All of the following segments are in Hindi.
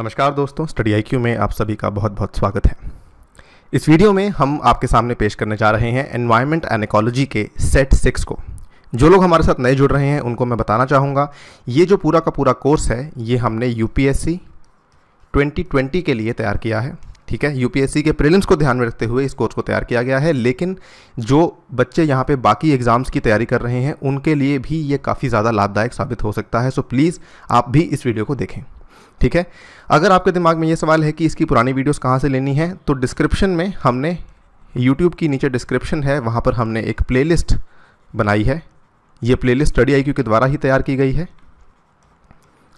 नमस्कार दोस्तों स्टडी आई में आप सभी का बहुत बहुत स्वागत है इस वीडियो में हम आपके सामने पेश करने जा रहे हैं एनवायरमेंट एंड इकोलॉजी के सेट सिक्स को जो लोग हमारे साथ नए जुड़ रहे हैं उनको मैं बताना चाहूँगा ये जो पूरा का पूरा कोर्स है ये हमने यू 2020 के लिए तैयार किया है ठीक है यू के प्रीलिम्स को ध्यान में रखते हुए इस कोर्स को तैयार किया गया है लेकिन जो बच्चे यहाँ पे बाकी एग्ज़ाम्स की तैयारी कर रहे हैं उनके लिए भी ये काफ़ी ज़्यादा लाभदायक साबित हो सकता है सो प्लीज़ आप भी इस वीडियो को देखें ठीक है अगर आपके दिमाग में ये सवाल है कि इसकी पुरानी वीडियोस कहाँ से लेनी है तो डिस्क्रिप्शन में हमने यूट्यूब की नीचे डिस्क्रिप्शन है वहाँ पर हमने एक प्लेलिस्ट बनाई है ये प्लेलिस्ट स्टडी आई के द्वारा ही तैयार की गई है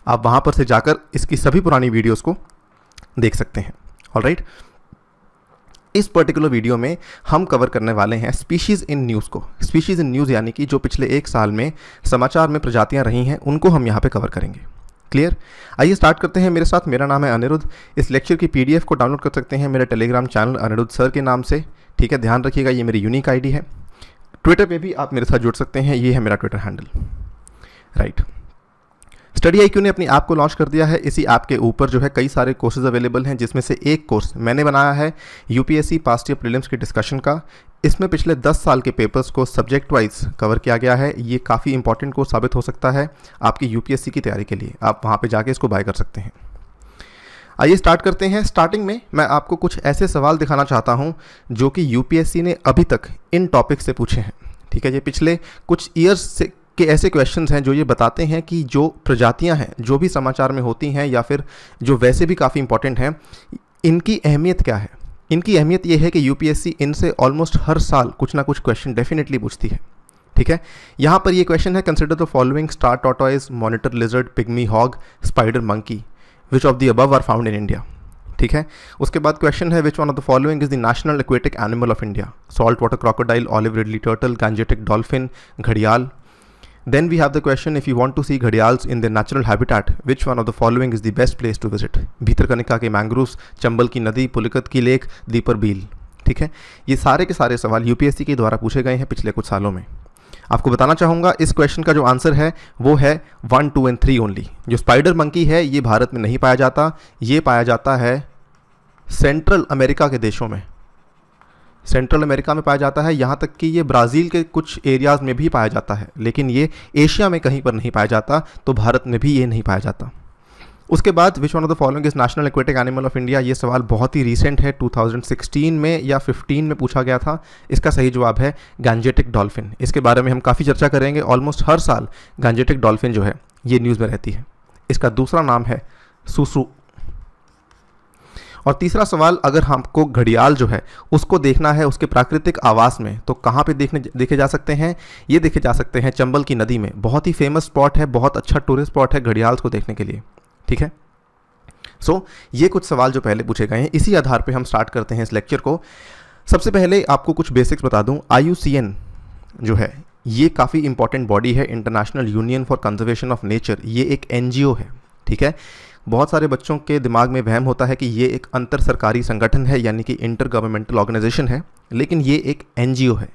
आप वहाँ पर से जाकर इसकी सभी पुरानी वीडियोस को देख सकते हैं ऑल राइट इस पर्टिकुलर वीडियो में हम कवर करने वाले हैं स्पीशीज़ इन न्यूज़ को स्पीशीज़ इन न्यूज़ यानी कि जो पिछले एक साल में समाचार में प्रजातियाँ रही हैं उनको हम यहाँ पे कवर करेंगे क्लियर आइए स्टार्ट करते हैं मेरे साथ मेरा नाम है अनिरुद्ध इस लेक्चर की पीडीएफ को डाउनलोड कर सकते हैं मेरे टेलीग्राम चैनल अनिरुद्ध सर के नाम से ठीक है ध्यान रखिएगा ये मेरी यूनिक आईडी है ट्विटर पे भी आप मेरे साथ जुड़ सकते हैं ये है मेरा Twitter handle right study I ने अपनी ऐप को लॉन्च कर दिया है इसी ऐप के ऊपर जो है कई सारे कोर्सेज अवेलेबल हैं जिसमें से एक कोर्स मैंने बनाया है यूपीएससी पास्ट ईयर प्रीलिम्स के डिस्कशन का इसमें पिछले 10 साल के पेपर्स को सब्जेक्ट वाइज कवर किया गया है ये काफ़ी इंपॉर्टेंट कोर्स साबित हो सकता है आपकी यूपीएससी की तैयारी के लिए आप वहाँ पे जाके इसको बाय कर सकते हैं आइए स्टार्ट करते हैं स्टार्टिंग में मैं आपको कुछ ऐसे सवाल दिखाना चाहता हूँ जो कि यू ने अभी तक इन टॉपिक से पूछे हैं ठीक है ये पिछले कुछ ईयर्स से के ऐसे क्वेश्चंस हैं जो ये बताते हैं कि जो प्रजातियां हैं जो भी समाचार में होती हैं या फिर जो वैसे भी काफ़ी इंपॉर्टेंट हैं इनकी अहमियत क्या है इनकी अहमियत यह है कि यूपीएससी इनसे ऑलमोस्ट हर साल कुछ ना कुछ क्वेश्चन डेफिनेटली पूछती है ठीक है यहाँ पर ये क्वेश्चन है consider the following star tortoise monitor lizard pygmy hog spider monkey which of the above are found in India ठीक है उसके बाद क्वेश्चन है which one of the following is the national aquatic animal of India salt water crocodile olive ridley turtle Gangetic dolphin घड़ियाल Then we have the question if you want to see ghadials in their natural habitat, which one of the following is the best place to visit? Bhitarkanika के मैंग्रोव्स चंबल की नदी पुलिकत की लेक दीपर बील ठीक है ये सारे के सारे सवाल यूपीएससी के द्वारा पूछे गए हैं पिछले कुछ सालों में आपको बताना चाहूँगा इस क्वेश्चन का जो आंसर है वो है one two and three only जो स्पाइडर मंकी है ये भारत में नहीं पाया जाता ये पाया जाता है सेंट्रल अमेरिका के देशों में सेंट्रल अमेरिका में पाया जाता है यहाँ तक कि ये ब्राज़ील के कुछ एरियाज़ में भी पाया जाता है लेकिन ये एशिया में कहीं पर नहीं पाया जाता तो भारत में भी ये नहीं पाया जाता उसके बाद which one of the following is national aquatic animal of India ये सवाल बहुत ही रीसेंट है 2016 में या 15 में पूछा गया था इसका सही जवाब है गांजेटिक डॉल्फिन इसके बारे में हम काफ़ी चर्चा करेंगे ऑलमोस्ट हर साल गांजेटिक डॉल्फिन जो है ये न्यूज़ में रहती है इसका दूसरा नाम है सुसु और तीसरा सवाल अगर हमको घड़ियाल जो है उसको देखना है उसके प्राकृतिक आवास में तो कहाँ पे देखने देखे जा सकते हैं ये देखे जा सकते हैं चंबल की नदी में बहुत ही फेमस स्पॉट है बहुत अच्छा टूरिस्ट स्पॉट है घड़ियाल को देखने के लिए ठीक है सो so, ये कुछ सवाल जो पहले पूछे गए हैं इसी आधार पर हम स्टार्ट करते हैं इस लेक्चर को सबसे पहले आपको कुछ बेसिक्स बता दूँ आई जो है ये काफ़ी इंपॉर्टेंट बॉडी है International Union for Conservation of Nature ये एक एनजीओ है ठीक है बहुत सारे बच्चों के दिमाग में वहम होता है कि ये एक अंतर सरकारी संगठन है यानी कि इंटर गवर्नमेंटल ऑर्गेनाइजेशन है लेकिन ये एक एन है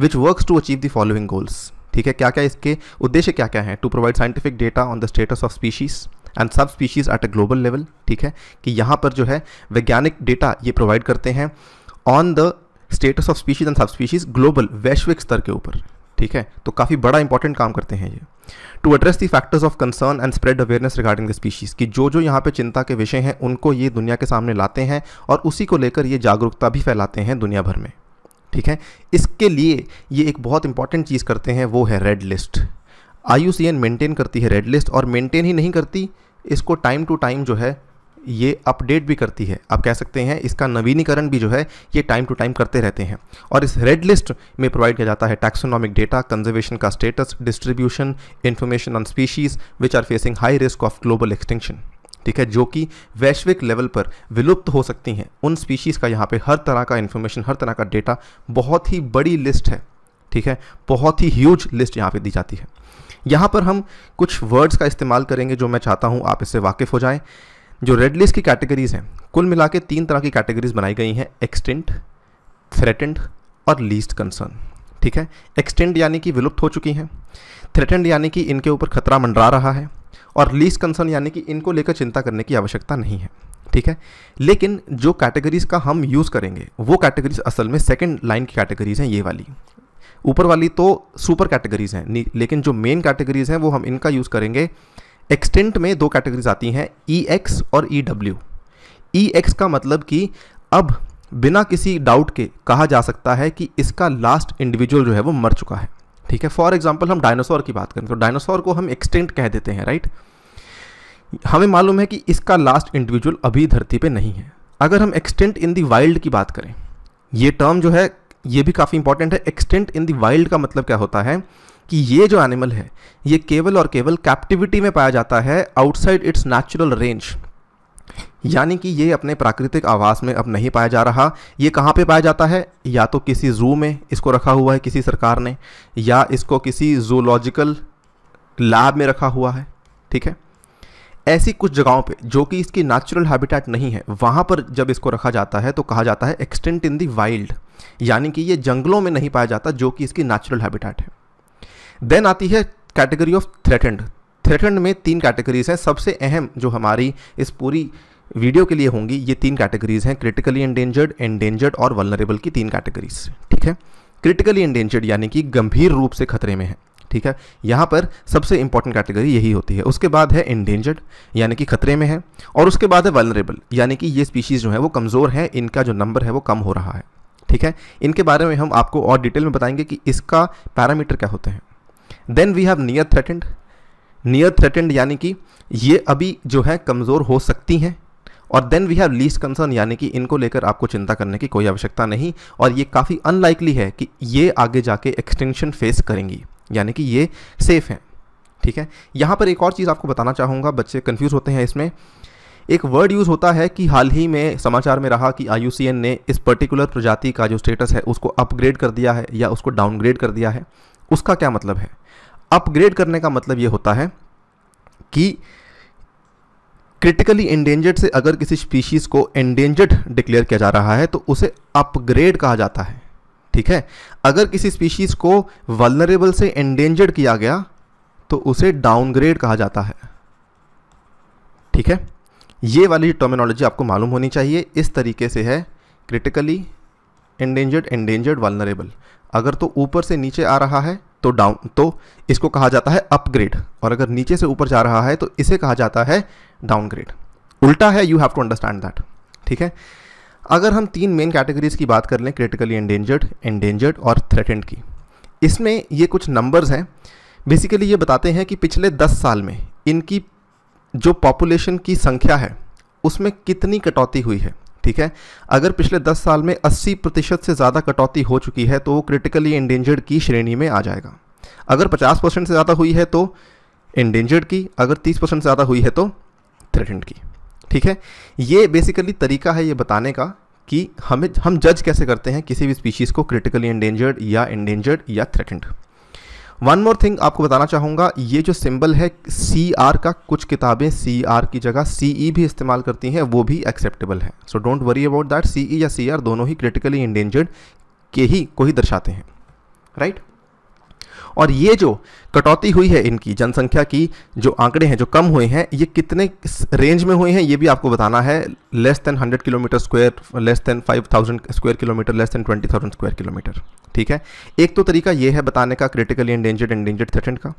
which works to achieve the following goals ठीक है क्या क्या इसके उद्देश्य क्या क्या हैं to provide scientific data on the status of species and subspecies at a global level ठीक है कि यहाँ पर जो है वैज्ञानिक डेटा ये प्रोवाइड करते हैं on the status of species and subspecies global वैश्विक स्तर के ऊपर ठीक है तो काफ़ी बड़ा इंपॉर्टेंट काम करते हैं ये to address the factors of concern and spread awareness regarding the species कि जो जो यहाँ पे चिंता के विषय हैं उनको ये दुनिया के सामने लाते हैं और उसी को लेकर ये जागरूकता भी फैलाते हैं दुनिया भर में ठीक है इसके लिए ये एक बहुत इंपॉर्टेंट चीज़ करते हैं वो है रेड लिस्ट आई मेंटेन करती है रेड लिस्ट और मेंटेन ही नहीं करती इसको टाइम टू टाइम जो है ये अपडेट भी करती है आप कह सकते हैं इसका नवीनीकरण भी जो है ये टाइम टू टाइम करते रहते हैं और इस रेड लिस्ट में प्रोवाइड किया जाता है टैक्सोनॉमिक डेटा कंजर्वेशन का status distribution information on species which are facing high risk of global extension ठीक है जो कि वैश्विक लेवल पर विलुप्त हो सकती हैं उन स्पीशीज़ का यहाँ पर हर तरह का इन्फॉर्मेशन हर तरह का डेटा बहुत ही बड़ी लिस्ट है ठीक है बहुत ही ह्यूज लिस्ट यहाँ पर दी जाती है यहाँ पर हम कुछ वर्ड्स का इस्तेमाल करेंगे जो मैं चाहता हूँ आप इससे वाकिफ़ हो जाएँ जो रेड लिस्ट की कैटेगरीज हैं कुल मिला के तीन तरह की कैटेगरीज बनाई गई हैं एक्सटेंट थ्रेटेंड और लीस्ट कंसर्न ठीक है एक्सटेंड यानी कि विलुप्त हो चुकी हैं थ्रेटेंड यानी कि इनके ऊपर खतरा मंडरा रहा है और लीस्ट कंसर्न यानी कि इनको लेकर चिंता करने की आवश्यकता नहीं है ठीक है लेकिन जो कैटेगरीज का हम यूज़ करेंगे वो कैटेगरीज असल में सेकेंड लाइन की कैटेगरीज हैं ये वाली ऊपर वाली तो सुपर कैटेगरीज हैं लेकिन जो मेन कैटेगरीज हैं वो हम इनका यूज़ करेंगे एक्सटेंट में दो कैटेगरीज आती हैं ई e एक्स और ई डब्ल्यू ई एक्स का मतलब कि अब बिना किसी डाउट के कहा जा सकता है कि इसका लास्ट इंडिविजुअल जो है वो मर चुका है ठीक है फॉर एग्जाम्पल हम डायनासोर की बात करें तो डायनासोर को हम एक्सटेंट कह देते हैं राइट हमें मालूम है कि इसका लास्ट इंडिविजुअल अभी धरती पे नहीं है अगर हम एक्सटेंट इन दी वाइल्ड की बात करें ये टर्म जो है ये भी काफ़ी इंपॉर्टेंट है एक्सटेंट इन दी वाइल्ड का मतलब क्या होता है कि ये जो एनिमल है ये केवल और केवल कैप्टिविटी में पाया जाता है आउटसाइड इट्स नेचुरल रेंज यानी कि ये अपने प्राकृतिक आवास में अब नहीं पाया जा रहा ये कहाँ पे पाया जाता है या तो किसी जू में इसको रखा हुआ है किसी सरकार ने या इसको किसी जूलॉजिकल लैब में रखा हुआ है ठीक है ऐसी कुछ जगहों पे जो कि इसकी नेचुरल हैबिटेट नहीं है वहाँ पर जब इसको रखा जाता है तो कहा जाता है एक्सटेंट इन दी वाइल्ड यानी कि ये जंगलों में नहीं पाया जाता जो कि इसकी नेचुरल हैबिटेट है देन आती है कैटेगरी ऑफ थ्रेटेंड थ्रेटेंड में तीन कैटेगरीज हैं सबसे अहम जो हमारी इस पूरी वीडियो के लिए होंगी ये तीन कैटेगरीज हैं क्रिटिकली एंडेंजर्ड एंडेंजर्ड और वलनरेबल की तीन कैटेगरीज ठीक है क्रिटिकली एंडेंजर्ड यानी कि गंभीर रूप से खतरे में है ठीक है यहाँ पर सबसे इंपॉर्टेंट कैटेगरी यही होती है उसके बाद है इंडेंजर्ड यानी कि खतरे में है और उसके बाद है वलनरेबल यानी कि ये स्पीशीज़ जो है वो कमज़ोर है इनका जो नंबर है वो कम हो रहा है ठीक है इनके बारे में हम आपको और डिटेल में बताएंगे कि इसका पैरामीटर क्या होते हैं then we have near threatened near threatened यानी कि ये अभी जो है कमज़ोर हो सकती हैं और then we have least concern यानी कि इनको लेकर आपको चिंता करने की कोई आवश्यकता नहीं और ये काफ़ी अनलाइकली है कि ये आगे जाके एक्सटेंशन फेस करेंगी यानी कि ये सेफ़ हैं ठीक है यहाँ पर एक और चीज़ आपको बताना चाहूँगा बच्चे कन्फ्यूज़ होते हैं इसमें एक वर्ड यूज़ होता है कि हाल ही में समाचार में रहा कि आई ने इस पर्टिकुलर प्रजाति का जो स्टेटस है उसको अपग्रेड कर दिया है या उसको डाउनग्रेड कर दिया है उसका क्या मतलब है अपग्रेड करने का मतलब यह होता है कि क्रिटिकली एंडेंजर्ड से अगर किसी स्पीशीज़ को एंडेंजर्ड डिक्लेयर किया जा रहा है तो उसे अपग्रेड कहा जाता है ठीक है अगर किसी स्पीशीज़ को वलनरेबल से एंडेंजर्ड किया गया तो उसे डाउनग्रेड कहा जाता है ठीक है ये वाली टर्मिनोलॉजी आपको मालूम होनी चाहिए इस तरीके से है क्रिटिकली एंडेंजर्ड एंडेंजर्ड वालनरेबल अगर तो ऊपर से नीचे आ रहा है तो डाउन तो इसको कहा जाता है अपग्रेड और अगर नीचे से ऊपर जा रहा है तो इसे कहा जाता है डाउनग्रेड उल्टा है you have to understand that ठीक है अगर हम तीन मेन कैटेगरीज की बात कर लें क्रिटिकली एंडेंजर्ड एंडेंजर्ड और थ्रेटेंड की इसमें ये कुछ नंबर्स हैं बेसिकली ये बताते हैं कि पिछले दस साल में इनकी जो पॉपुलेशन की संख्या है उसमें कितनी कटौती हुई है ठीक है अगर पिछले 10 साल में 80 प्रतिशत से ज़्यादा कटौती हो चुकी है तो वो क्रिटिकली इंडेंजर्ड की श्रेणी में आ जाएगा अगर 50 परसेंट से ज़्यादा हुई है तो इंडेंजर्ड की अगर 30 परसेंट से ज़्यादा हुई है तो थ्रेटेंड की ठीक है ये बेसिकली तरीका है ये बताने का कि हमें हम जज कैसे करते हैं किसी भी स्पीशीज़ को क्रिटिकली इंडेंजर्ड या इंडेंजर्ड या थ्रेटेंड वन मोर थिंग आपको बताना चाहूँगा ये जो सिंबल है सी आर का कुछ किताबें सी आर की जगह सी ई e भी इस्तेमाल करती हैं वो भी एक्सेप्टेबल है so don't worry about that C E या सी आर दोनों ही क्रिटिकली इंडेंजर्ड के ही को ही दर्शाते हैं राइट right? और ये जो कटौती हुई है इनकी जनसंख्या की जो आंकड़े हैं जो कम हुए हैं ये कितने रेंज में हुए हैं ये भी आपको बताना है less than hundred kilometer square less than five thousand square kilometer less than twenty thousand square kilometer ठीक है एक तो तरीका ये है बताने का क्रिटिकली एंडेंजर्ड एंडेंजर्ड थ्रेटेंड का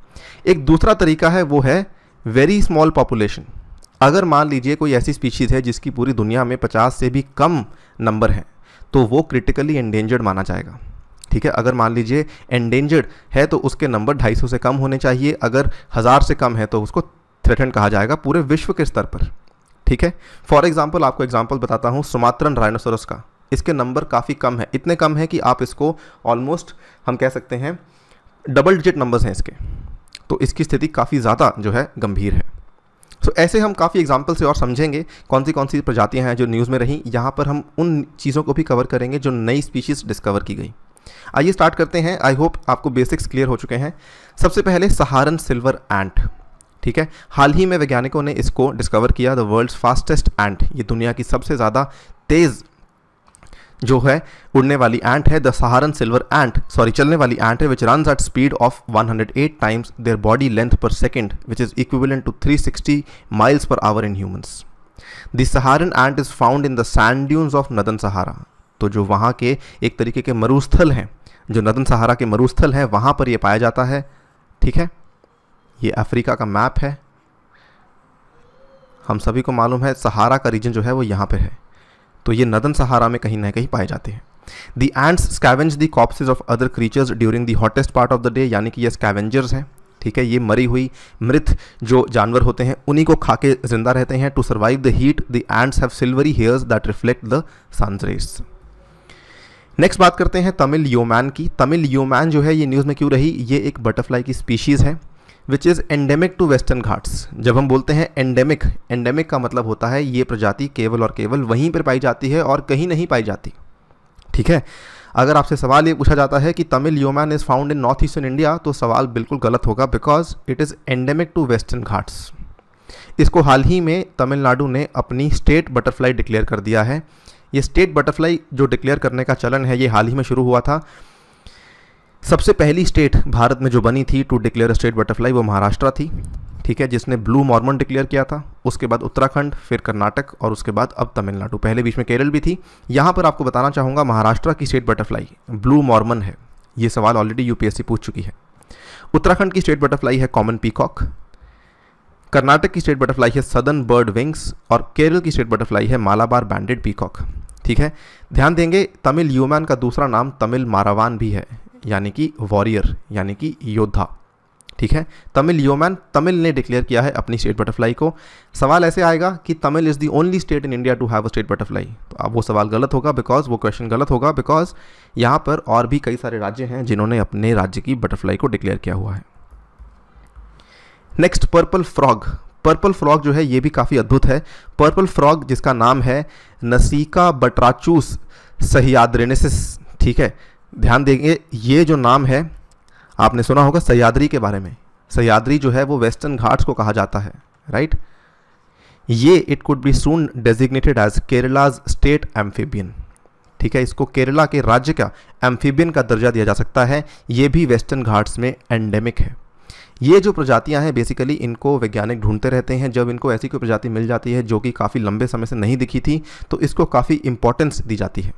एक दूसरा तरीका है वो है वेरी स्मॉल पॉपुलेशन अगर मान लीजिए कोई ऐसी स्पीशीज़ है जिसकी पूरी दुनिया में पचास से भी कम नंबर है तो वो क्रिटिकली एंडेंजर्ड माना जाएगा ठीक है अगर मान लीजिए एंडेंजर्ड है तो उसके नंबर 250 से कम होने चाहिए अगर हज़ार से कम है तो उसको थ्रेटन कहा जाएगा पूरे विश्व के स्तर पर ठीक है फॉर एग्जाम्पल आपको एग्जाम्पल बताता हूँ सुमात्रन राइनोसोरस का इसके नंबर काफ़ी कम है इतने कम है कि आप इसको ऑलमोस्ट हम कह सकते हैं डबल डिजिट नंबर्स हैं इसके तो इसकी स्थिति काफ़ी ज़्यादा जो है गंभीर है सो so, ऐसे हम काफ़ी एग्जाम्पल से और समझेंगे कौन सी कौन सी प्रजातियाँ हैं जो न्यूज़ में रहीं यहाँ पर हम उन चीज़ों को भी कवर करेंगे जो नई स्पीशीज़ डिस्कवर की गई आइए स्टार्ट करते हैं आई होप आपको बेसिक्स क्लियर हो चुके हैं सबसे पहले सहारन सिल्वर एंट ठीक है हाल ही में वैज्ञानिकों ने इसको डिस्कवर किया द वर्ल्ड्स फास्टेस्ट एंट ये दुनिया की सबसे ज़्यादा तेज़ जो है उड़ने वाली एंट है the Saharan silver ant sorry चलने वाली एंट है which run at speed of 108 times their body length per second which is equivalent to 360 miles per hour in humans the Saharan ant is found in the sand dunes of northern Sahara तो जो वहाँ के एक तरीके के मरुस्थल हैं जो नदन सहारा के मरुस्थल हैं वहाँ पर ये पाया जाता है ठीक है ये अफ्रीका का मैप है हम सभी को मालूम है सहारा का रीजन जो है वो यहाँ पर है तो ये नदन सहारा में कहीं ना कहीं पाए जाते हैं the ants scavenge the corpses of other creatures during the hottest part of the day यानी कि ये स्कैवेंजर्स हैं ठीक है ये मरी हुई मृत जो जानवर होते हैं उन्हीं को खा के जिंदा रहते हैं to survive the heat the ants have silvery hairs that reflect the sunrays next बात करते हैं तमिल योमैन की तमिल योमैन जो है ये न्यूज़ में क्यों रही ये एक बटरफ्लाई की स्पीशीज़ है which is endemic to Western Ghats जब हम बोलते हैं एंडेमिक एंडेमिक का मतलब होता है ये प्रजाति केवल और केवल वहीं पर पाई जाती है और कहीं नहीं पाई जाती ठीक है अगर आपसे सवाल ये पूछा जाता है कि Tamil yeoman is found in north eastern India तो सवाल बिल्कुल गलत होगा because it is endemic to Western Ghats इसको हाल ही में तमिलनाडु ने अपनी स्टेट बटरफ्लाई डिक्लेयर कर दिया है ये स्टेट बटरफ्लाई जो डिक्लेयर करने का चलन है ये हाल ही में शुरू हुआ था सबसे पहली स्टेट भारत में जो बनी थी टू डिक्लेयर स्टेट बटरफ्लाई वो महाराष्ट्र थी ठीक है जिसने ब्लू मॉर्मन डिक्लेयर किया था उसके बाद उत्तराखंड फिर कर्नाटक और उसके बाद अब तमिलनाडु पहले बीच में केरल भी थी यहाँ पर आपको बताना चाहूँगा महाराष्ट्र की स्टेट बटरफ्लाई ब्लू मॉर्मन है ये सवाल ऑलरेडी यूपीएससी पूछ चुकी है उत्तराखंड की स्टेट बटरफ्लाई है कॉमन पीकॉक कर्नाटक की स्टेट बटरफ्लाई है सदन बर्ड विंग्स और केरल की स्टेट बटरफ्लाई है मालाबार बैंडेड पीकॉक ठीक है ध्यान देंगे तमिल यूमैन का दूसरा नाम तमिल मारावान भी है यानी कि वॉरियर यानी कि योद्धा ठीक है तमिल योमैन तमिल ने डिक्लेयर किया है अपनी स्टेट बटरफ्लाई को सवाल ऐसे आएगा कि Tamil is the only state in India to have a state butterfly तो अब वो सवाल गलत होगा बिकॉज वो क्वेश्चन गलत होगा बिकॉज यहाँ पर और भी कई सारे राज्य हैं जिन्होंने अपने राज्य की बटरफ्लाई को डिक्लेयर किया हुआ है next purple frog purple frog जो है ये भी काफ़ी अद्भुत है पर्पल फ्रॉग जिसका नाम है नसीका बटराचूस सहयाद्रेनेसिस ठीक है ध्यान देंगे ये जो नाम है आपने सुना होगा सयादरी के बारे में सयादरी जो है वो वेस्टर्न घाट्स को कहा जाता है राइट ये it could be soon designated as Kerala's state amphibian ठीक है इसको केरला के राज्य का एम्फीबियन का दर्जा दिया जा सकता है ये भी वेस्टर्न घाट्स में एंडेमिक है ये जो प्रजातियाँ हैं बेसिकली इनको वैज्ञानिक ढूंढते रहते हैं जब इनको ऐसी कोई प्रजाति मिल जाती है जो कि काफ़ी लंबे समय से नहीं दिखी थी तो इसको काफ़ी इंपॉर्टेंस दी जाती है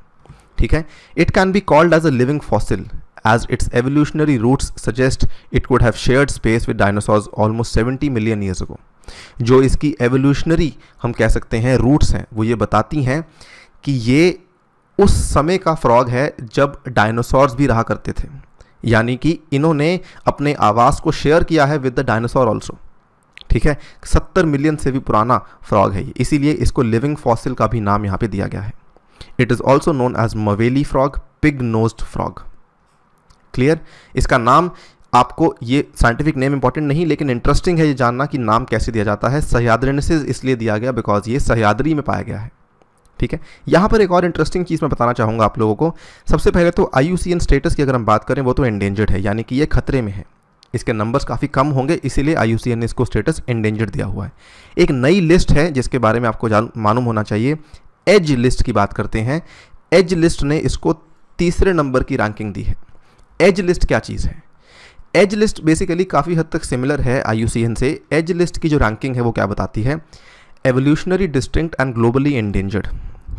ठीक है it can be called as a living fossil as its evolutionary roots suggest it would have shared space with dinosaurs almost seventy million years को जो इसकी एवोल्यूशनरी हम कह सकते हैं रूट्स हैं वो ये बताती हैं कि ये उस समय का फ्रॉग है जब डायनासॉर्स भी रहा करते थे यानी कि इन्होंने अपने आवास को शेयर किया है विद द डायनासोर ऑल्सो ठीक है सत्तर मिलियन से भी पुराना फ्रॉग है ये इसीलिए इसको लिविंग फॉसिल का भी नाम यहाँ पे दिया गया है it is also known as Maveli frog pig nosed frog clear इसका नाम आपको ये साइंटिफिक नेम इंपॉर्टेंट नहीं लेकिन इंटरेस्टिंग है ये जानना कि नाम कैसे दिया जाता है सह्याद्रेनेसिस इसलिए दिया गया बिकॉज ये सह्याद्री में पाया गया है ठीक है यहाँ पर एक और इंटरेस्टिंग चीज़ मैं बताना चाहूँगा आप लोगों को सबसे पहले तो आई स्टेटस की अगर हम बात करें वो तो एंडेंजर्ड है यानी कि ये खतरे में है इसके नंबर्स काफ़ी कम होंगे इसीलिए आई ने इसको स्टेटस एंडेंजर्ड दिया हुआ है एक नई लिस्ट है जिसके बारे में आपको मालूम होना चाहिए एज लिस्ट की बात करते हैं एज लिस्ट ने इसको तीसरे नंबर की रैंकिंग दी है एज लिस्ट क्या चीज़ है एज लिस्ट बेसिकली काफ़ी हद तक सिमिलर है आई से एज लिस्ट की जो रैंकिंग है वो क्या बताती है evolutionary distinct and globally endangered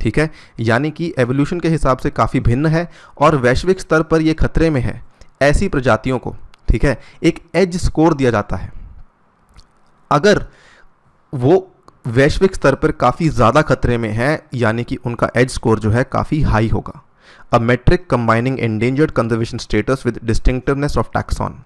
ठीक है यानी कि एवोल्यूशन के हिसाब से काफ़ी भिन्न है और वैश्विक स्तर पर ये खतरे में है ऐसी प्रजातियों को ठीक है एक एज स्कोर दिया जाता है अगर वो वैश्विक स्तर पर काफ़ी ज़्यादा खतरे में है यानी कि उनका एज स्कोर जो है काफ़ी हाई होगा a metric combining endangered conservation status with distinctiveness of taxon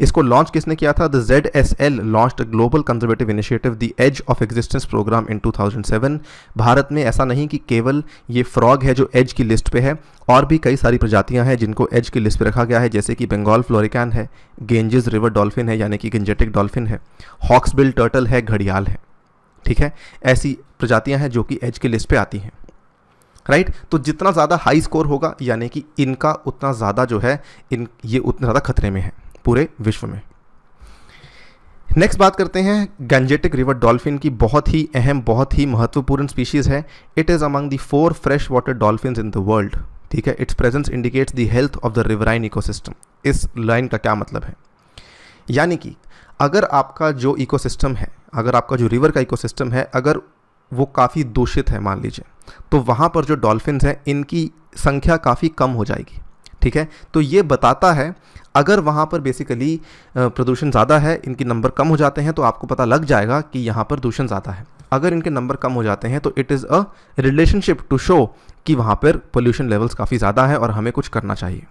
इसको लॉन्च किसने किया था the Z S L launch global conservative initiative the EDGE of Existence programme in 2007 Bharat में ऐसा नहीं कि केवल ये फ्रॉग है जो एज की लिस्ट पे है और भी कई सारी प्रजातियां हैं जिनको एज की लिस्ट पे रखा गया है जैसे कि बंगाल फ्लोरिकैन है गेंजेस रिवर डॉल्फिन है यानी कि गेंजेटिक डॉल्फिन है हॉक्सबिल टर्टल है घड़ियाल है ठीक है ऐसी प्रजातियां हैं जो कि एज की लिस्ट पे आती हैं राइट right? तो जितना ज़्यादा हाई स्कोर होगा यानी कि इनका उतना ज़्यादा जो है इन ये उतना ज़्यादा खतरे में है पूरे विश्व में नेक्स्ट बात करते हैं गंजेटिक रिवर डॉल्फिन की बहुत ही अहम बहुत ही महत्वपूर्ण स्पीशीज़ है it is among the four fresh water dolphin in the world ठीक है its presence indicates the health of the riverine ecosystem इस लाइन का क्या मतलब है यानी कि अगर आपका जो इकोसिस्टम है अगर आपका जो रिवर का इकोसिस्टम है अगर वो काफ़ी दूषित है मान लीजिए तो वहाँ पर जो डॉल्फिन हैं इनकी संख्या काफ़ी कम हो जाएगी ठीक है तो ये बताता है अगर वहाँ पर बेसिकली प्रदूषण ज़्यादा है इनके नंबर कम हो जाते हैं तो आपको पता लग जाएगा कि यहाँ पर दूषण ज़्यादा है अगर इनके नंबर कम हो जाते हैं तो it is a relationship to show कि वहाँ पर पोल्यूशन लेवल्स काफ़ी ज़्यादा है और हमें कुछ करना चाहिए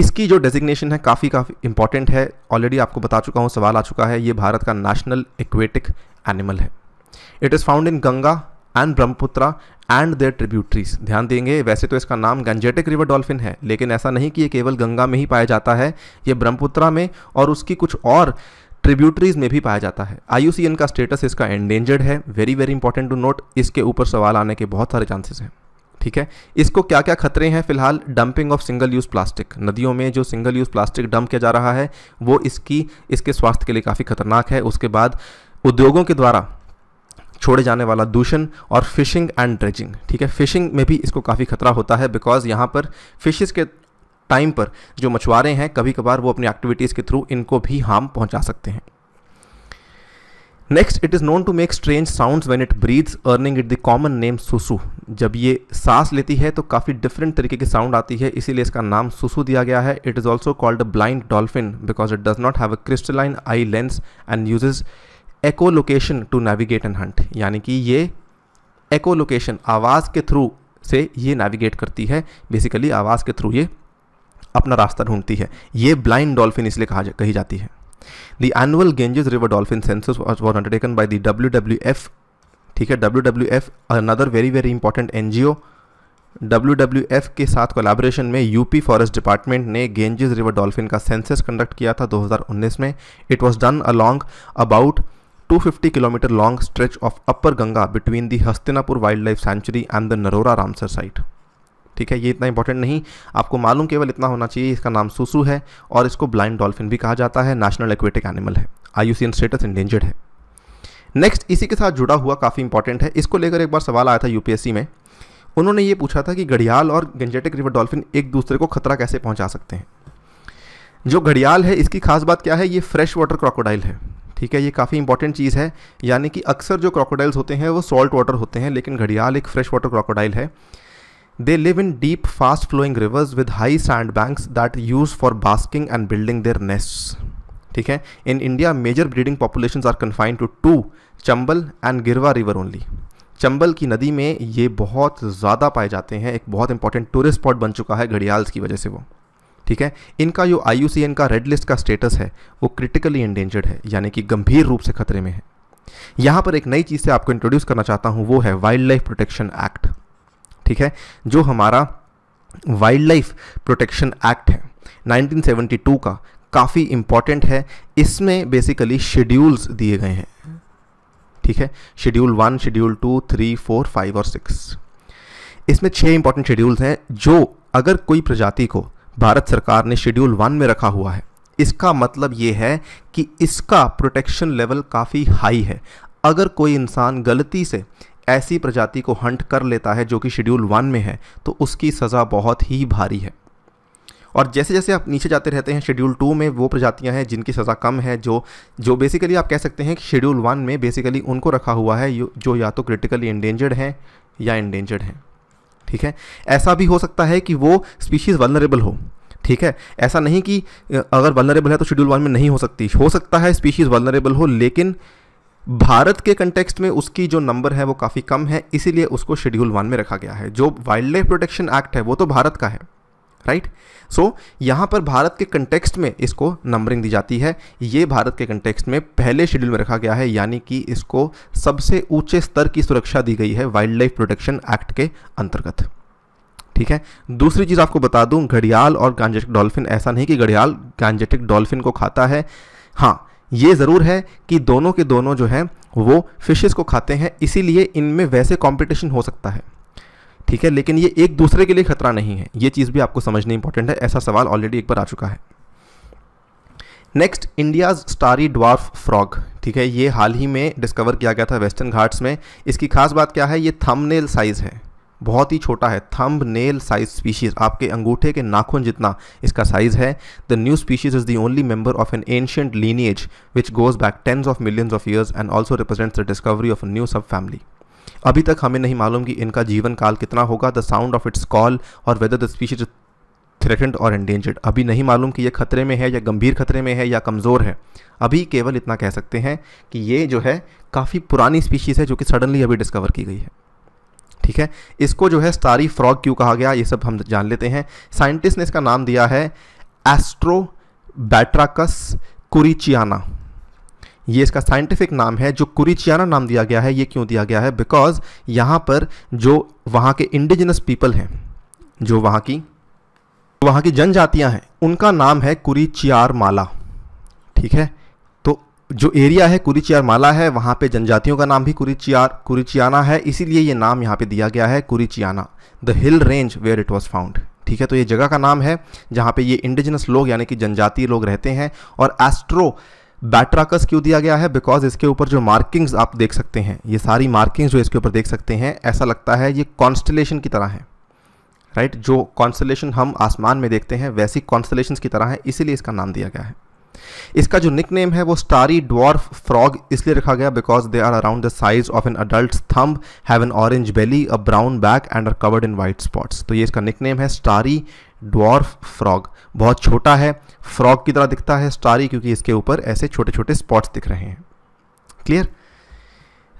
इसकी जो डेजिग्नेशन है काफ़ी काफ़ी इंपॉर्टेंट है ऑलरेडी आपको बता चुका हूँ सवाल आ चुका है ये भारत का नेशनल एक्वेटिक एनिमल है it is found in Ganga and Brahmaputra and their tributaries ध्यान देंगे वैसे तो इसका नाम गंजेटिक रिवर डॉल्फिन है लेकिन ऐसा नहीं कि ये केवल गंगा में ही पाया जाता है ये ब्रह्मपुत्रा में और उसकी कुछ और ट्रिब्यूटरीज में भी पाया जाता है आई का स्टेटस इसका एंडेंजर्ड है very very important to note इसके ऊपर सवाल आने के बहुत सारे चांसेस हैं ठीक है इसको क्या क्या खतरे हैं फिलहाल dumping of single use plastic नदियों में जो सिंगल यूज़ प्लास्टिक डंप किया जा रहा है वो इसकी इसके स्वास्थ्य के लिए काफ़ी खतरनाक है उसके बाद उद्योगों के द्वारा छोड़े जाने वाला दूषण और फिशिंग एंड ड्रेजिंग ठीक है फिशिंग में भी इसको काफ़ी खतरा होता है बिकॉज यहाँ पर फिशेज़ के टाइम पर जो मछुआरे हैं कभी कभार वो अपनी एक्टिविटीज़ के थ्रू इनको भी हार्म पहुँचा सकते हैं next it is known to make strange sounds when it breathes earning it the common name susu जब ये सांस लेती है तो काफ़ी डिफरेंट तरीके की साउंड आती है इसीलिए इसका नाम सुसु दिया गया है it is also called a blind dolphin because it does not have a crystalline eye lens and uses echolocation to navigate and hunt यानी कि ये एको लोकेशन आवाज़ के थ्रू से ये नेविगेट करती है बेसिकली आवाज़ के थ्रू ये अपना रास्ता ढूंढती है ये ब्लाइंड डॉल्फिन इसलिए कहा जा, कही जाती है the annual Ganges river dolphin census was undertaken by the W W F ठीक है W W F another very very important N G O W W F के साथ कोलाब्रेशन में यूपी फॉरेस्ट डिपार्टमेंट ने गेंजेस रिवर डॉल्फिन का सेंसस कंडक्ट किया था दो हज़ार उन्नीस में it was done along about 250 long stretch of upper Ganga between the Hastinapur wildlife sanctuary and the Narora Ramsar site ठीक है ये इतना इंपॉर्टेंट नहीं आपको मालूम केवल इतना होना चाहिए इसका नाम सुसु है और इसको ब्लाइंड डॉल्फिन भी कहा जाता है नेशनल एक्वेटिक एनिमल है आई स्टेटस इंडेंजर्ड है नेक्स्ट इसी के साथ जुड़ा हुआ काफ़ी इंपॉर्टेंट है इसको लेकर एक बार सवाल आया था यूपीएससी में उन्होंने ये पूछा था कि घड़ियाल और गंजेटिक रिवर डॉल्फिन एक दूसरे को खतरा कैसे पहुंचा सकते हैं जो घड़ियाल है इसकी खास बात क्या है ये फ्रेश वाटर क्रोकोडाइल है ठीक है ये काफ़ी इंपॉर्टेंट चीज़ है यानी कि अक्सर जो क्रोकोडाइल्स होते हैं वो सॉल्ट वाटर होते हैं लेकिन घड़ियाल एक फ्रेश वाटर क्रोकोडाइल है they live in deep fast flowing rivers with high sand banks that use for basking and building their nest ठीक है in India major breeding population are confined to to Chambal and Girwa river only Chambal की नदी में ये बहुत ज़्यादा पाए जाते हैं एक बहुत इंपॉर्टेंट टूरिस्ट स्पॉट बन चुका है घड़ियाल्स की वजह से वो ठीक है इनका जो आई का रेड लिस्ट का स्टेटस है वो क्रिटिकली एंडेंजर्ड है यानी कि गंभीर रूप से खतरे में है यहाँ पर एक नई चीज़ से आपको इंट्रोड्यूस करना चाहता हूँ वो है वाइल्ड लाइफ प्रोटेक्शन एक्ट ठीक है जो हमारा वाइल्ड लाइफ प्रोटेक्शन एक्ट है 1972 का काफ़ी इंपॉर्टेंट है इसमें बेसिकली शेड्यूल्स दिए गए हैं ठीक है schedule one schedule two three four five और सिक्स इसमें छः इंपॉर्टेंट शेड्यूल्स हैं जो अगर कोई प्रजाति को भारत सरकार ने शेड्यूल वन में रखा हुआ है इसका मतलब ये है कि इसका प्रोटेक्शन लेवल काफ़ी हाई है अगर कोई इंसान गलती से ऐसी प्रजाति को हंट कर लेता है जो कि शेड्यूल वन में है तो उसकी सज़ा बहुत ही भारी है और जैसे जैसे आप नीचे जाते रहते हैं शेड्यूल टू में वो प्रजातियां हैं जिनकी सज़ा कम है जो जो बेसिकली आप कह सकते हैं कि शेड्यूल वन में बेसिकली उनको रखा हुआ है जो या तो क्रिटिकली इंडेंजर्ड हैं या इंडेंजर्ड हैं ठीक है ऐसा भी हो सकता है कि वो स्पीशीज़ वनरेबल हो ठीक है ऐसा नहीं कि अगर वनरेबल है तो शेड्यूल वन में नहीं हो सकती हो सकता है स्पीशीज़ वनरेबल हो लेकिन भारत के कंटेक्स्ट में उसकी जो नंबर है वो काफ़ी कम है इसीलिए उसको शेड्यूल वन में रखा गया है जो वाइल्ड लाइफ प्रोटेक्शन एक्ट है वो तो भारत का है राइट सो so, यहाँ पर भारत के कंटेक्स्ट में इसको नंबरिंग दी जाती है ये भारत के कंटेक्स्ट में पहले शेड्यूल में रखा गया है यानी कि इसको सबसे ऊंचे स्तर की सुरक्षा दी गई है वाइल्ड लाइफ प्रोटेक्शन एक्ट के अंतर्गत ठीक है दूसरी चीज़ आपको बता दूं घड़ियाल और गांजेटिक डॉल्फिन ऐसा नहीं कि घड़ियाल गांजेटिक डॉल्फिन को खाता है हाँ ये ज़रूर है कि दोनों के दोनों जो हैं वो फिशेस को खाते हैं इसीलिए इनमें वैसे कंपटीशन हो सकता है ठीक है लेकिन ये एक दूसरे के लिए खतरा नहीं है ये चीज़ भी आपको समझनी इंपॉर्टेंट है ऐसा सवाल ऑलरेडी एक बार आ चुका है next India's starry dwarf frog ठीक है ये हाल ही में डिस्कवर किया गया था वेस्टर्न घाट्स में इसकी खास बात क्या है ये नेल साइज़ है बहुत ही छोटा है थम्ब नेल साइज स्पीशीज़ आपके अंगूठे के नाखून जितना इसका साइज़ है the new species is the only member of an ancient lineage which goes back tens of millions of years and also represents the discovery of a new subfamily अभी तक हमें नहीं मालूम कि इनका जीवन काल कितना होगा the sound of its call और वेदर द स्पीशीज थ्रेटेंड और एंडेंजर्ड अभी नहीं मालूम कि ये खतरे में है या गंभीर खतरे में है या कमज़ोर है अभी केवल इतना कह सकते हैं कि ये जो है काफ़ी पुरानी स्पीशीज़ है जो कि सडनली अभी डिस्कवर की गई है ठीक है इसको जो है स्टारी फ्रॉग क्यों कहा गया ये सब हम जान लेते हैं साइंटिस्ट ने इसका नाम दिया है एस्ट्रो बैट्राकस कुरिचियाना ये इसका साइंटिफिक नाम है जो कुरिचियाना नाम दिया गया है ये क्यों दिया गया है बिकॉज यहाँ पर जो वहाँ के इंडिजिनस पीपल हैं जो वहाँ की वहाँ की जनजातियाँ हैं उनका नाम है कुरिचियार माला ठीक है तो जो एरिया है कुरिचियार माला है वहाँ पे जनजातियों का नाम भी कुरिचियार कुरिचियाना है इसीलिए ये नाम यहाँ पे दिया गया है Kurichiyana the hill range where it was found ठीक है तो ये जगह का नाम है जहाँ पर ये इंडिजिनस लोग यानी कि जनजातीय लोग रहते हैं और एस्ट्रो बैट्राकस क्यों दिया गया है बिकॉज इसके ऊपर जो मार्किंग्स आप देख सकते हैं ये सारी मार्किंग्स जो इसके ऊपर देख सकते हैं ऐसा लगता है ये कॉन्स्टलेशन की तरह है राइट right? जो कॉन्स्टलेशन हम आसमान में देखते हैं वैसी कॉन्स्टलेशन की तरह है इसीलिए इसका नाम दिया गया है इसका जो निक नेम है वो स्टारी डॉर्फ फ्रॉग इसलिए रखा गया because they are around the size of an adult thumb have an orange belly a brown back and are covered in white spots तो ये इसका निक नेम है स्टारी डॉर्फ फ्रॉग बहुत छोटा है फ्रॉग की तरह दिखता है स्टारी क्योंकि इसके ऊपर ऐसे छोटे छोटे स्पॉट्स दिख रहे हैं क्लियर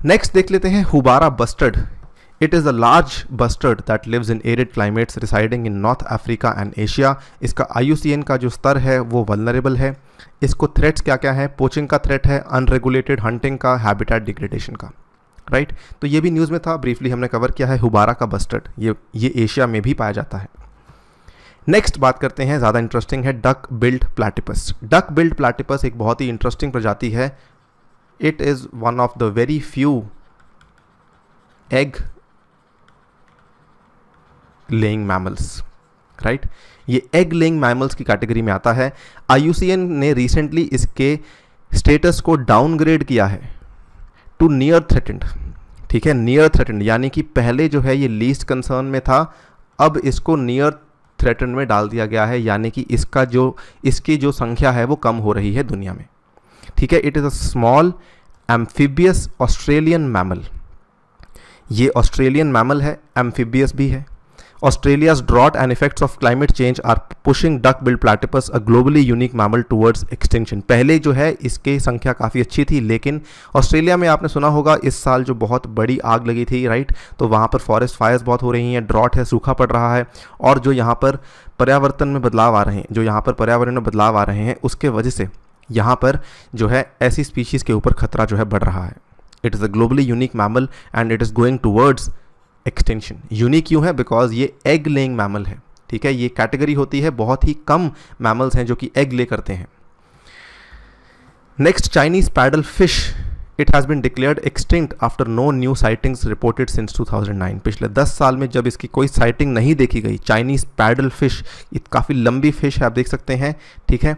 नेक्स्ट देख लेते हैं houbara bustard it is a large bustard that lives in arid climates residing in North Africa and Asia इसका आई का जो स्तर है वो वलनरेबल है इसको थ्रेट्स क्या क्या है पोचिंग का थ्रेट है अनरेगुलेटेड हंटिंग का हैबिटेट डिग्रेडेशन का राइट right? तो ये भी न्यूज़ में था ब्रीफली हमने कवर किया है हुबारा का बस्टर्ड ये ये एशिया में भी पाया जाता है नेक्स्ट बात करते हैं ज़्यादा इंटरेस्टिंग है duck billed platypus duck billed platypus एक बहुत ही इंटरेस्टिंग प्रजाति है it is one of the very few egg laying mammals right ये एग लेइंग मैमल्स की कैटेगरी में आता है आई ने रिसेंटली इसके स्टेटस को डाउनग्रेड किया है टू नियर थ्रेटेंड ठीक है नियर थ्रेटेंड यानी कि पहले जो है ये लीस्ट कंसर्न में था अब इसको नियर थ्रेटन में डाल दिया गया है यानी कि इसका जो इसकी जो संख्या है वो कम हो रही है दुनिया में ठीक है it is a small amphibious Australian mammal ये ऑस्ट्रेलियन मैमल है एम्फीबियस भी है Australia's drought and effects of climate change are pushing duck-billed platypus, a globally unique mammal, towards extinction. पहले जो है इसके संख्या काफ़ी अच्छी थी लेकिन ऑस्ट्रेलिया में आपने सुना होगा इस साल जो बहुत बड़ी आग लगी थी राइट तो वहाँ पर फॉरेस्ट फायर्स बहुत हो रही हैं ड्रॉट है सूखा पड़ रहा है और जो यहाँ पर पर्यावरण में बदलाव आ रहे हैं जो यहाँ पर पर्यावरण में बदलाव आ रहे हैं उसके वजह से यहाँ पर जो है ऐसी स्पीशीज़ के ऊपर खतरा जो है बढ़ रहा है it is a globally unique mammal and it is going towards extension unique क्यों है बिकॉज ये एग लेइंग मैमल है ठीक है ये कैटेगरी होती है बहुत ही कम मैमल्स हैं जो कि एग ले करते हैं next Chinese paddle fish it has been declared extinct after no new sightings reported since 2009 पिछले 10 साल में जब इसकी कोई साइटिंग नहीं देखी गई चाइनीज़ पैडल फिश काफ़ी लंबी फिश है आप देख सकते हैं ठीक है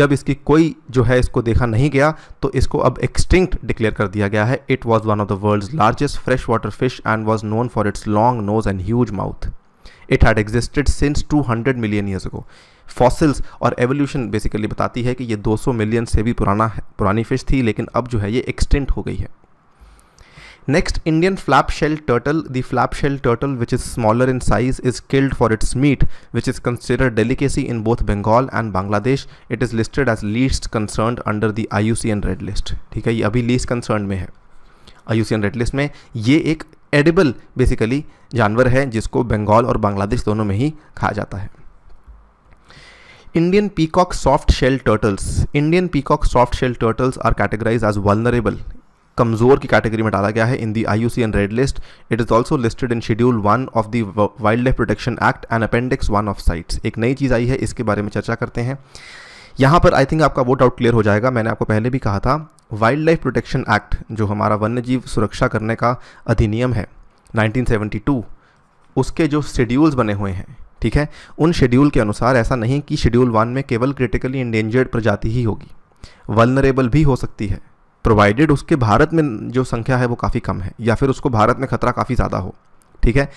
जब इसकी कोई जो है इसको देखा नहीं गया तो इसको अब एक्सटिंक्ट डिक्लेयर कर दिया गया है it was one of the world largest fresh water fish and was known for its long nose and huge mouth it had existed since two hundred million years ago fossils और एवोल्यूशन बेसिकली बताती है कि ये 200 मिलियन से भी पुराना है पुरानी फिश थी लेकिन अब जो है ये एक्सटेंट हो गई है next Indian flap shell turtle the flap shell turtle which is smaller in size is killed for its meat which is consider delicacy in both Bengal and Bangladesh it is listed as least concern under the I red list ठीक है ये अभी लीस्ट कंसर्न में है आई रेड लिस्ट में ये एक एडेबल बेसिकली जानवर है जिसको बंगाल और बांग्लादेश दोनों में ही खाया जाता है Indian peacock soft shell turtles. Indian peacock soft shell turtles are categorized as vulnerable. कमज़ोर की कैटेगरी में डाला गया है in the I U C N red list it is also listed in schedule one of the wildlife protection act and appendix one of CITES एक नई चीज़ आई है इसके बारे में चर्चा करते हैं यहाँ पर आई थिंक आपका वो डाउट क्लियर हो जाएगा मैंने आपको पहले भी कहा था वाइल्ड लाइफ प्रोटेक्शन एक्ट जो हमारा वन्य जीव सुरक्षा करने का अधिनियम है 1972 उसके जो शेड्यूल्स बने हुए हैं ठीक है उन शेड्यूल के अनुसार ऐसा नहीं कि शेड्यूल वन में केवल क्रिटिकली इंडेंजर्ड प्रजाति ही होगी वलनरेबल भी हो सकती है प्रोवाइडेड उसके भारत में जो संख्या है वो काफ़ी कम है या फिर उसको भारत में खतरा काफ़ी ज़्यादा हो ठीक है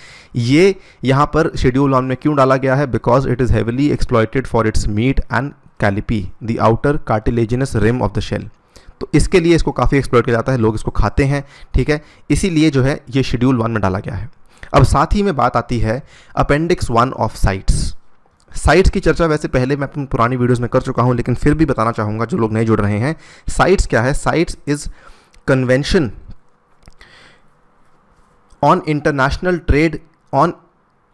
ये यहाँ पर शेड्यूल वन में क्यों डाला गया है because it is heavily exploited for its meat and calipee the outer cartilaginous rim of the shell तो इसके लिए इसको काफ़ी एक्सप्लोर किया जाता है लोग इसको खाते हैं ठीक है इसीलिए जो है ये शेड्यूल वन में डाला गया है अब साथ ही में बात आती है appendix one of CITES CITES की चर्चा वैसे पहले मैं अपनी पुरानी वीडियोस में कर चुका हूं लेकिन फिर भी बताना चाहूँगा जो लोग नए जुड़ रहे हैं साइट्स क्या है CITES is convention on international trade on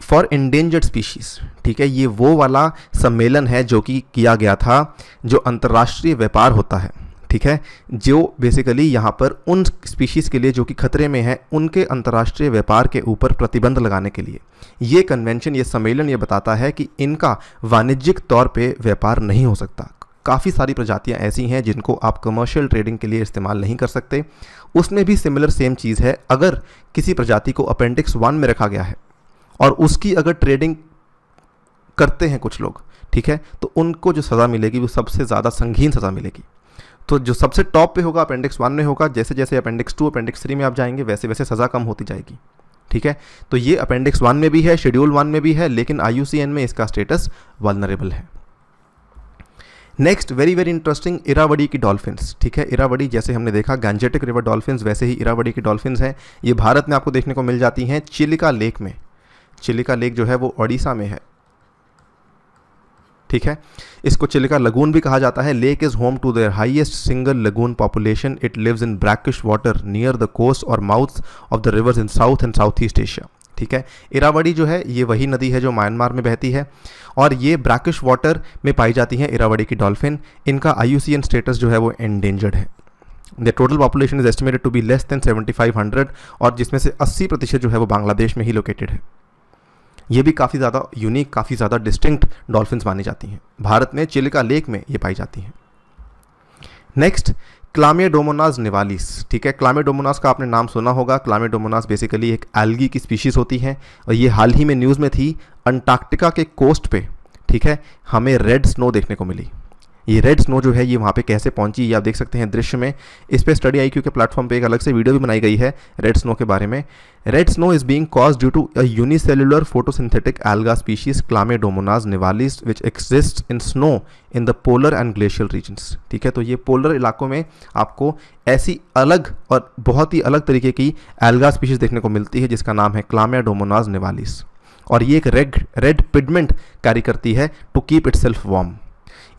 for endangered species ठीक है ये वो वाला सम्मेलन है जो कि किया गया था जो अंतर्राष्ट्रीय व्यापार होता है ठीक है जो बेसिकली यहाँ पर उन स्पीशीज़ के लिए जो कि खतरे में हैं उनके अंतर्राष्ट्रीय व्यापार के ऊपर प्रतिबंध लगाने के लिए ये कन्वेंशन ये सम्मेलन ये बताता है कि इनका वाणिज्यिक तौर पर व्यापार नहीं हो सकता काफ़ी सारी प्रजातियाँ ऐसी हैं जिनको आप कमर्शियल ट्रेडिंग के लिए इस्तेमाल नहीं कर सकते उसमें भी सिमिलर सेम चीज़ है अगर किसी प्रजाति को अपेंडिक्स वन में रखा गया है और उसकी अगर ट्रेडिंग करते हैं कुछ लोग ठीक है तो उनको जो सज़ा मिलेगी वो सबसे ज़्यादा संगीन सज़ा मिलेगी तो जो सबसे टॉप पे होगा अपेंडिक्स वन में होगा जैसे जैसे अपेंडिक्स टू अपेंडिक्स थ्री में आप जाएंगे वैसे वैसे सज़ा कम होती जाएगी ठीक है तो ये अपेंडिक्स वन में भी है शेड्यूल वन में भी है लेकिन आई में इसका स्टेटस वालनरेबल है next very very interesting Irrawaddy की डॉल्फिन्स ठीक है इरावड़ी जैसे हमने देखा गैंजेटिक रिवर डॉल्फिन्स वैसे ही इरावड़ी की डॉल्फिन्स हैं ये भारत में आपको देखने को मिल जाती हैं चिलिका लेक में चिलिका लेक जो है वो ओडिशा में है ठीक है इसको चिलिका लगून भी कहा जाता है lake is home to their highest single lagoon population it lives in brackish water near the coast और mouth of the rivers in south and south east Asia ठीक है इरावड़ी जो है ये वही नदी है जो म्यांमार में बहती है और ये ब्रैकिश वाटर में पाई जाती है इरावड़ी की डॉल्फिन इनका आई स्टेटस जो है वो एंडेंजर्ड है the total population is estimated to be less than 7500 और जिसमें से 80 प्रतिशत जो है वो बांग्लादेश में ही लोकेटेड है ये भी काफ़ी ज़्यादा यूनिक काफ़ी ज़्यादा डिस्टिंक्ट डॉल्फिन्स मानी जाती हैं भारत में चिलिका लेक में ये पाई जाती हैं नेक्स्ट क्लामेडोमोनास निवालिस ठीक है क्लामेडोमोनास का आपने नाम सुना होगा क्लामेडोमोनास बेसिकली एक एल्गी की स्पीशीज़ होती हैं और ये हाल ही में न्यूज़ में थी अंटार्कटिका के कोस्ट पे ठीक है हमें रेड स्नो देखने को मिली ये रेड स्नो जो है ये वहाँ पे कैसे पहुँची ये आप देख सकते हैं दृश्य में इस पर स्टडी आई के प्लेटफॉर्म पे एक अलग से वीडियो भी बनाई गई है रेड स्नो के बारे में red snow is being cause due to a unicellular photosynthetic alga species Chlamydomonas nivalis which exist in snow in the polar and glacial regions ठीक है तो ये पोलर इलाकों में आपको ऐसी अलग और बहुत ही अलग तरीके की एल्गा स्पीशीज देखने को मिलती है जिसका नाम है क्लामेडोमोनाज निवालिस और ये एक रेड रेड पिगमेंट कैरी करती है to keep itself warm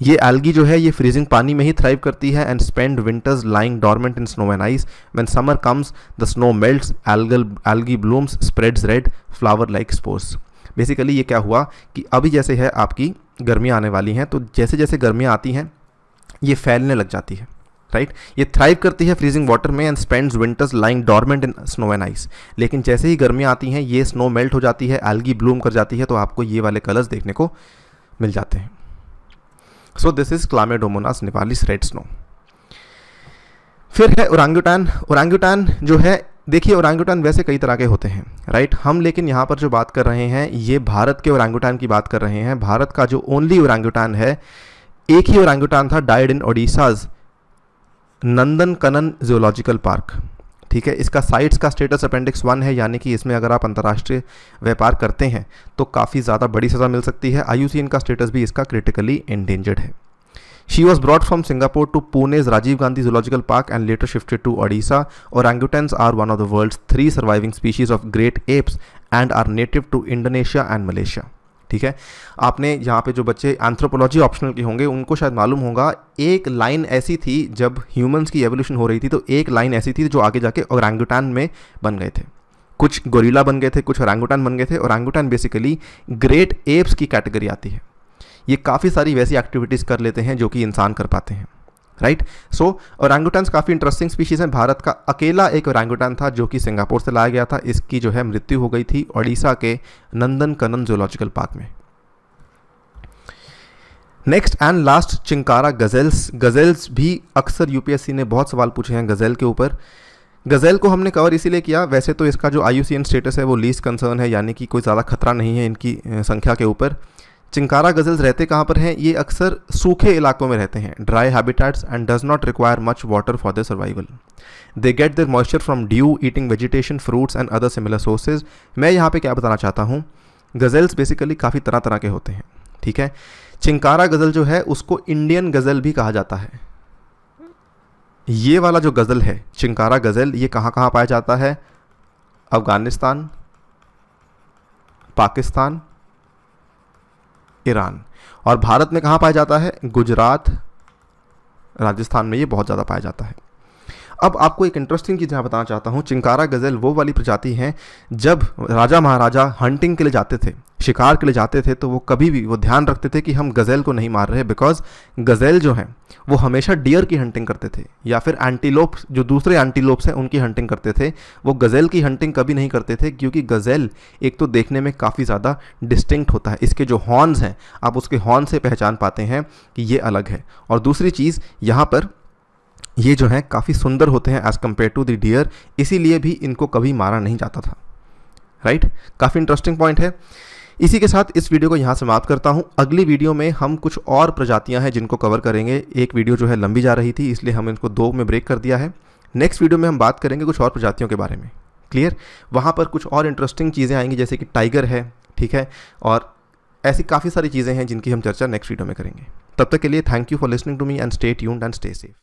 ये एल्गी जो है ये फ्रीजिंग पानी में ही थ्राइव करती है and spend winters lying dormant in snow and ice when summer comes the snow melts algal algae blooms spreads red flower like spores basically ये क्या हुआ कि अभी जैसे है आपकी गर्मियाँ आने वाली हैं तो जैसे जैसे गर्मियाँ आती हैं ये फैलने लग जाती है राइट right? ये थ्राइव करती है फ्रीजिंग वाटर में and spends winters lying dormant in snow and ice लेकिन जैसे ही गर्मियाँ आती हैं ये स्नो मेल्ट हो जाती है एल्गी ब्लूम कर जाती है तो आपको ये वाले कलर्स देखने को मिल जाते हैं so this is Chlamydomonas nivalis red snow फिर है ओरांगुटान ओरांगुटान जो है देखिए ओरांगुटान वैसे कई तरह के होते हैं राइट हम लेकिन यहाँ पर जो बात कर रहे हैं ये भारत के ओरांगुटान की बात कर रहे हैं भारत का जो ओनली ओरांगुटान है एक ही ओरांगुटान था died in Odisha's Nandan Kanan zoological park ठीक है इसका साइट्स का स्टेटस अपेंडिक्स वन है यानी कि इसमें अगर आप अंतर्राष्ट्रीय व्यापार करते हैं तो काफ़ी ज़्यादा बड़ी सज़ा मिल सकती है आई का स्टेटस भी इसका क्रिटिकली इंडेंजर्ड है she was brought from Singapore to Pune Rajiv Gandhi zoological park and later shifted to Odisha और orangutans are one of the world three surviving species of great apes and are native to Indonesia and Malaysia ठीक है आपने यहाँ पे जो बच्चे एंथ्रोपोलॉजी ऑप्शनल के होंगे उनको शायद मालूम होगा एक लाइन ऐसी थी जब ह्यूमंस की एवोल्यूशन हो रही थी तो एक लाइन ऐसी थी जो आगे जाके औरंगुटान में बन गए थे कुछ गोरीला बन गए थे कुछ औरंगुटान बन गए थे औरंगुटान बेसिकली ग्रेट एप्स की कैटेगरी आती है ये काफ़ी सारी वैसी एक्टिविटीज़ कर लेते हैं जो कि इंसान कर पाते हैं राइट सो और काफ़ी इंटरेस्टिंग स्पीशीज़ हैं भारत का अकेला एक औरंगुटान था जो कि सिंगापुर से लाया गया था इसकी जो है मृत्यु हो गई थी ओडिशा के नंदन कनन जोलॉजिकल पार्क में next and last chinkara gazelles gazelles भी अक्सर यूपीएससी ने बहुत सवाल पूछे हैं गज़ल के ऊपर गज़ल को हमने कवर इसीलिए किया वैसे तो इसका जो आई स्टेटस है वो लीस्ट कंसर्न है यानी कि कोई ज़्यादा खतरा नहीं है इनकी संख्या के ऊपर चिंकारा गजल्स रहते कहाँ पर हैं ये अक्सर सूखे इलाकों में रहते हैं dry habitats and does not require much water for the survival they get their moisture from dew eating vegetation fruits and other similar sources मैं यहाँ पे क्या बताना चाहता हूँ गज़ल्स बेसिकली काफ़ी तरह तरह के होते हैं ठीक है चिंकारा गज़ल जो है उसको इंडियन गज़ल भी कहा जाता है ये वाला जो गज़ल है चिंकारा गज़ल ये कहाँ कहाँ पाया जाता है अफ़गानिस्तान पाकिस्तान ईरान और भारत में कहाँ पाया जाता है गुजरात राजस्थान में ये बहुत ज़्यादा पाया जाता है अब आपको एक इंटरेस्टिंग चीज़ मैं बताना चाहता हूँ चिंकारा गज़ल वो वाली प्रजाति हैं जब राजा महाराजा हंटिंग के लिए जाते थे शिकार के लिए जाते थे तो वो कभी भी वो ध्यान रखते थे कि हम गज़ल को नहीं मार रहे बिकॉज गज़ल जो हैं वो हमेशा डियर की हंटिंग करते थे या फिर एंटीलोप्स जो दूसरे एंटीलोप्स हैं उनकी हंटिंग करते थे वो गज़ेल की हंटिंग कभी नहीं करते थे क्योंकि गज़ेल एक तो देखने में काफ़ी ज़्यादा डिस्टिंक्ट होता है इसके जो हॉर्न्स हैं आप उसके हॉर्न से पहचान पाते हैं कि ये अलग है और दूसरी चीज़ यहाँ पर ये जो हैं काफ़ी सुंदर होते हैं as compare to the deer इसीलिए भी इनको कभी मारा नहीं जाता था राइट right? काफ़ी इंटरेस्टिंग पॉइंट है इसी के साथ इस वीडियो को यहाँ समाप्त करता हूँ अगली वीडियो में हम कुछ और प्रजातियाँ हैं जिनको कवर करेंगे एक वीडियो जो है लंबी जा रही थी इसलिए हम इनको दो में ब्रेक कर दिया है नेक्स्ट वीडियो में हम बात करेंगे कुछ और प्रजातियों के बारे में क्लियर वहाँ पर कुछ और इंटरेस्टिंग चीज़ें आएंगी जैसे कि टाइगर है ठीक है और ऐसी काफ़ी सारी चीज़ें हैं जिनकी हम चर्चा नेक्स्ट वीडियो में करेंगे तब तक के लिए thank you for listening to me and stay tuned and stay safe